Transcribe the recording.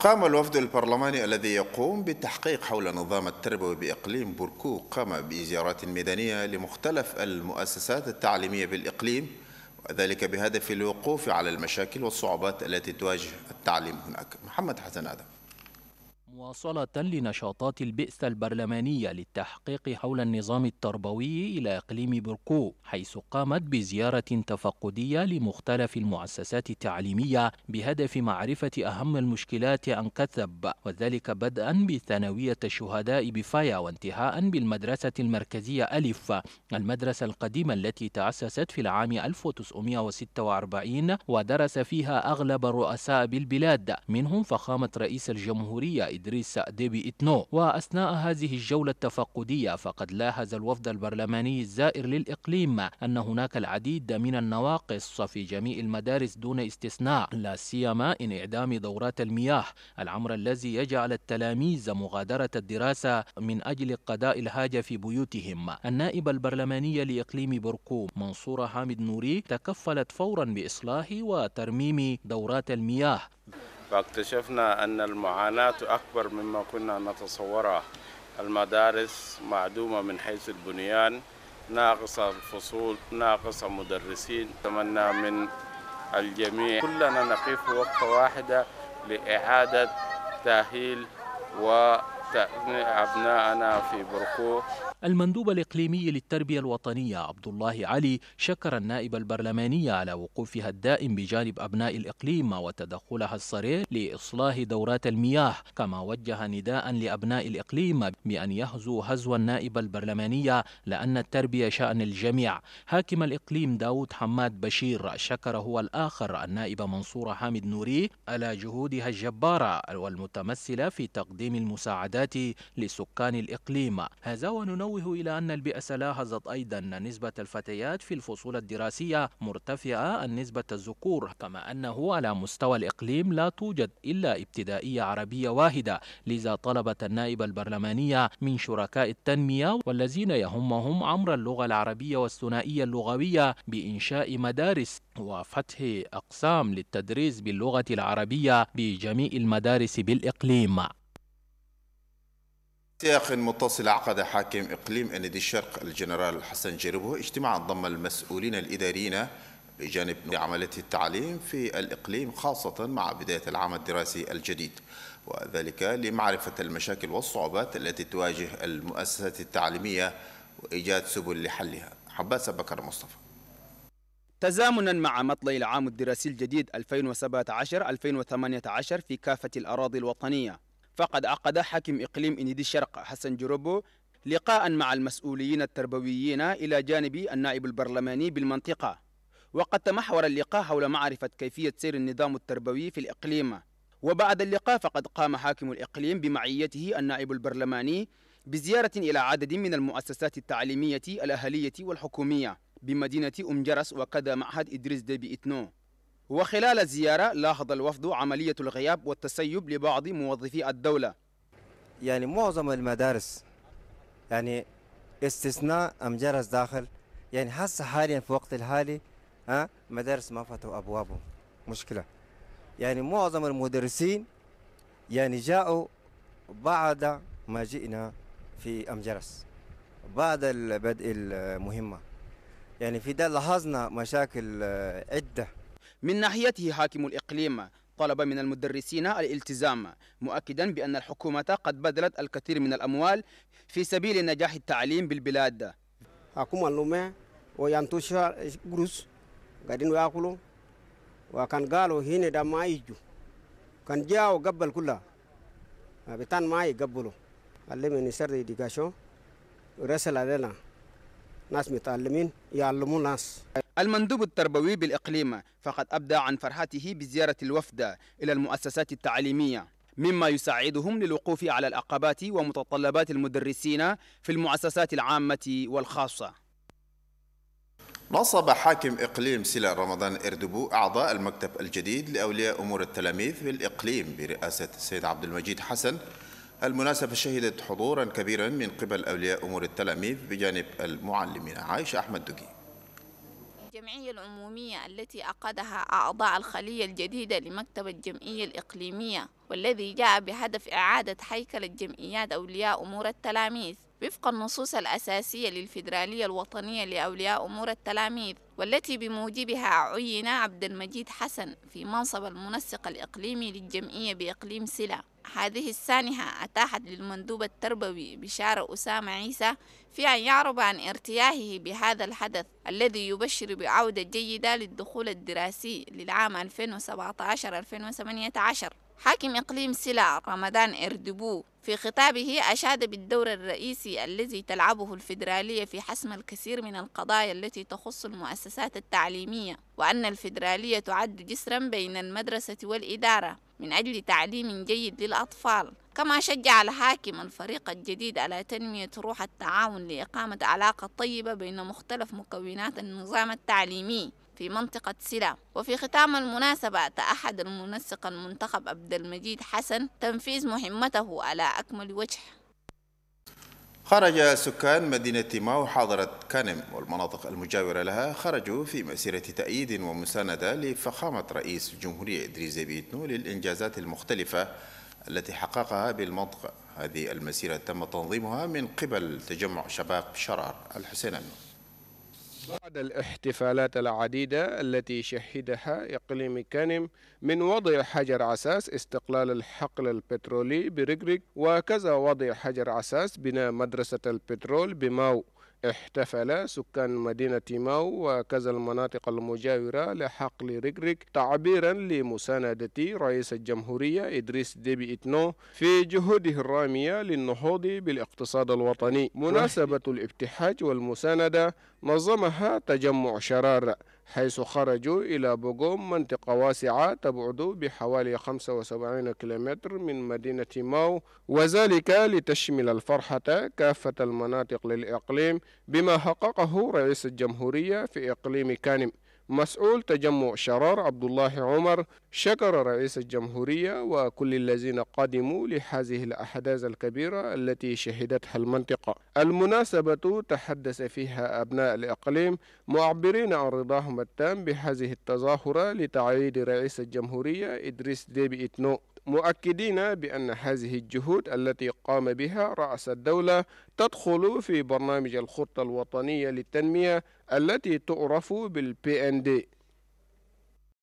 قام الوفد البرلماني الذي يقوم بالتحقيق حول نظام التربوي بإقليم بوركو قام بزيارات ميدانية لمختلف المؤسسات التعليمية بالإقليم وذلك بهدف الوقوف على المشاكل والصعوبات التي تواجه التعليم هناك محمد حسن آدم مواصلة لنشاطات البئس البرلمانية للتحقيق حول النظام التربوي إلى إقليم بركو حيث قامت بزيارة تفقدية لمختلف المؤسسات التعليمية بهدف معرفة أهم المشكلات عن كثب وذلك بدءا بثانوية الشهداء بفايا وانتهاء بالمدرسة المركزية ألف المدرسة القديمة التي تأسست في العام 1946 ودرس فيها أغلب الرؤساء بالبلاد منهم فخامة رئيس الجمهورية إدريس إدريس ديبي إتنو وأثناء هذه الجولة التفقدية فقد لاحظ الوفد البرلماني الزائر للإقليم أن هناك العديد من النواقص في جميع المدارس دون استثناء لا سيما إن إعدام دورات المياه الأمر الذي يجعل التلاميذ مغادرة الدراسة من أجل قضاء الحاجة في بيوتهم النائب البرلماني لإقليم برقوم منصورة حامد نوري تكفلت فورا بإصلاح وترميم دورات المياه فاكتشفنا أن المعاناة أكبر مما كنا نتصورها المدارس معدومة من حيث البنيان ناقصة الفصول ناقصة مدرسين أتمنى من الجميع كلنا نقف وقفة واحدة لإعادة تأهيل وتأهيل أبنائنا في بركو المندوب الإقليمي للتربية الوطنية عبد الله علي شكر النائب البرلماني على وقوفها الدائم بجانب أبناء الإقليم وتدخلها الصريح لإصلاح دورات المياه كما وجه نداء لأبناء الإقليم بأن يهزوا هزو النائب البرلمانية لأن التربية شأن الجميع حاكم الإقليم داود حماد بشير شكر هو الآخر النائب منصور حامد نوري على جهودها الجبارة والمتمثلة في تقديم المساعدات لسكان الإقليم هذا وننوع ينوه إلى أن البئس لاحظت أيضا نسبة الفتيات في الفصول الدراسية مرتفعة عن نسبة الذكور كما أنه على مستوى الإقليم لا توجد إلا ابتدائية عربية واحدة لذا طلبت النائبة البرلمانية من شركاء التنمية والذين يهمهم عمر اللغة العربية والثنائية اللغوية بإنشاء مدارس وفتح أقسام للتدريس باللغة العربية بجميع المدارس بالإقليم سياق متصل عقد حاكم إقليم أندي الشرق الجنرال حسن جربه اجتماعا ضم المسؤولين الإداريين بجانب عملية التعليم في الإقليم خاصة مع بداية العام الدراسي الجديد وذلك لمعرفة المشاكل والصعوبات التي تواجه المؤسسات التعليمية وإيجاد سبل لحلها حباس بكر مصطفى تزامنا مع مطلع العام الدراسي الجديد 2017-2018 في كافة الأراضي الوطنية فقد عقد حاكم إقليم إنيدي الشرق حسن جروبو لقاء مع المسؤولين التربويين إلى جانب النائب البرلماني بالمنطقة وقد تمحور اللقاء حول معرفة كيفية سير النظام التربوي في الإقليم وبعد اللقاء فقد قام حاكم الإقليم بمعيته النائب البرلماني بزيارة إلى عدد من المؤسسات التعليمية الأهلية والحكومية بمدينة أم جرس وكذا معهد إدريس ديبي إتنو وخلال الزيارة لاحظ الوفد عملية الغياب والتسيب لبعض موظفي الدولة يعني معظم المدارس يعني استثناء أم جرس داخل يعني حس حاليا في وقت الحالي ها مدارس ما فتحوا أبوابهم مشكلة يعني معظم المدرسين يعني جاءوا بعد ما جئنا في أم جرس بعد بدء المهمة يعني في ده لاحظنا مشاكل آه، عدة من ناحيته حاكم الإقليم طلب من المدرسين الالتزام مؤكدا بأن الحكومة قد بذلت الكثير من الأموال في سبيل نجاح التعليم بالبلاد حكومة اللومة جروس ويأكلوا وكان قالوا هنا ما كان قبل كلها بتان ما يقبلوا علمني ديكاشو رسل علينا ناس متعلمين يعلموا ناس المندوب التربوي بالإقليم فقد أبدى عن فرحته بزيارة الوفد إلى المؤسسات التعليمية مما يساعدهم للوقوف على العقبات ومتطلبات المدرسين في المؤسسات العامة والخاصة نصب حاكم إقليم سلا رمضان إردبو أعضاء المكتب الجديد لأولياء أمور التلاميذ في الإقليم برئاسة السيد عبد المجيد حسن المناسبة شهدت حضورا كبيرا من قبل أولياء أمور التلاميذ بجانب المعلمين عائشة أحمد دقي الجمعية العمومية التي أقدها أعضاء الخلية الجديدة لمكتب الجمعية الإقليمية والذي جاء بهدف إعادة هيكل الجمعيات أولياء أمور التلاميذ وفق النصوص الأساسية للفيدرالية الوطنية لأولياء أمور التلاميذ والتي بموجبها عين عبد المجيد حسن في منصب المنسق الإقليمي للجمعية بإقليم سلا هذه السانحة أتاحت للمندوب التربوي بشارة أسامة عيسى في أن يعرب عن ارتياحه بهذا الحدث الذي يبشر بعودة جيدة للدخول الدراسي للعام 2017-2018 حاكم إقليم سلع رمضان إردبو في خطابه أشاد بالدور الرئيسي الذي تلعبه الفيدرالية في حسم الكثير من القضايا التي تخص المؤسسات التعليمية وأن الفيدرالية تعد جسرا بين المدرسة والإدارة من أجل تعليم جيد للأطفال كما شجع الحاكم الفريق الجديد على تنمية روح التعاون لإقامة علاقة طيبة بين مختلف مكونات النظام التعليمي في منطقة سلا وفي ختام المناسبة تأحد المنسق المنتخب عبد المجيد حسن تنفيذ مهمته على أكمل وجه خرج سكان مدينة ماو حاضرة كانم والمناطق المجاورة لها خرجوا في مسيرة تأييد ومساندة لفخامة رئيس الجمهورية إدريس بيتنو للإنجازات المختلفة التي حققها بالمنطقة هذه المسيرة تم تنظيمها من قبل تجمع شباب شرار الحسين النور بعد الاحتفالات العديدة التي شهدها إقليم كانم من وضع حجر عساس استقلال الحقل البترولي بريغريغ وكذا وضع حجر عساس بناء مدرسة البترول بماو احتفل سكان مدينة ماو وكذا المناطق المجاورة لحقل ريكريك تعبيرا لمساندة رئيس الجمهورية إدريس ديبي إتنو في جهوده الرامية للنهوض بالاقتصاد الوطني مناسبة الابتحاج والمساندة نظمها تجمع شرار حيث خرجوا إلى بوغوم منطقة واسعة تبعد بحوالي 75 كيلومتر من مدينة ماو وذلك لتشمل الفرحة كافة المناطق للإقليم بما حققه رئيس الجمهورية في إقليم كانم مسؤول تجمع شرار عبد الله عمر شكر رئيس الجمهورية وكل الذين قدموا لهذه الأحداث الكبيرة التي شهدتها المنطقة المناسبة تحدث فيها أبناء الإقليم معبرين عن رضاهم التام بهذه التظاهرة لتعيد رئيس الجمهورية إدريس ديبي إتنو مؤكدين بأن هذه الجهود التي قام بها رأس الدولة تدخل في برنامج الخطة الوطنية للتنمية التي تعرف بالبي ان دي